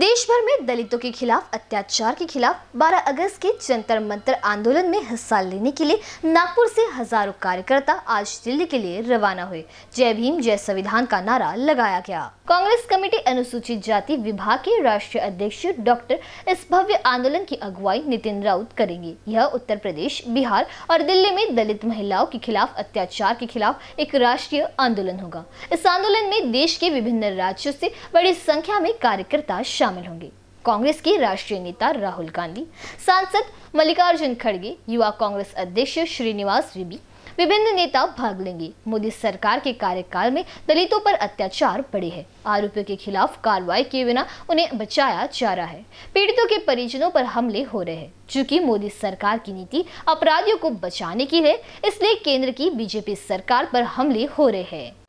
देश भर में दलितों के खिलाफ अत्याचार के खिलाफ 12 अगस्त के जंतर मंतर आंदोलन में हिस्सा लेने के लिए नागपुर से हजारों कार्यकर्ता आज दिल्ली के लिए रवाना हुए जय भीम जय संविधान का नारा लगाया गया कांग्रेस कमेटी अनुसूचित जाति विभाग के राष्ट्रीय अध्यक्ष डॉक्टर इस भव्य आंदोलन की अगुवाई नितिन राउत करेंगे यह उत्तर प्रदेश बिहार और दिल्ली में दलित महिलाओं के खिलाफ अत्याचार के खिलाफ एक राष्ट्रीय आंदोलन होगा इस आंदोलन में देश के विभिन्न राज्यों ऐसी बड़ी संख्या में कार्यकर्ता शामिल होंगे कांग्रेस के राष्ट्रीय नेता राहुल गांधी सांसद मल्लिकार्जुन खड़गे युवा कांग्रेस अध्यक्ष श्रीनिवास रिबी विभिन्न नेता भाग लेंगे मोदी सरकार के कार्यकाल में दलितों पर अत्याचार बढ़े हैं आरोपियों के खिलाफ कार्रवाई के बिना उन्हें बचाया जा रहा है पीड़ितों के परिजनों पर हमले हो रहे हैं चूंकि मोदी सरकार की नीति अपराधियों को बचाने की है इसलिए केंद्र की बीजेपी सरकार पर हमले हो रहे हैं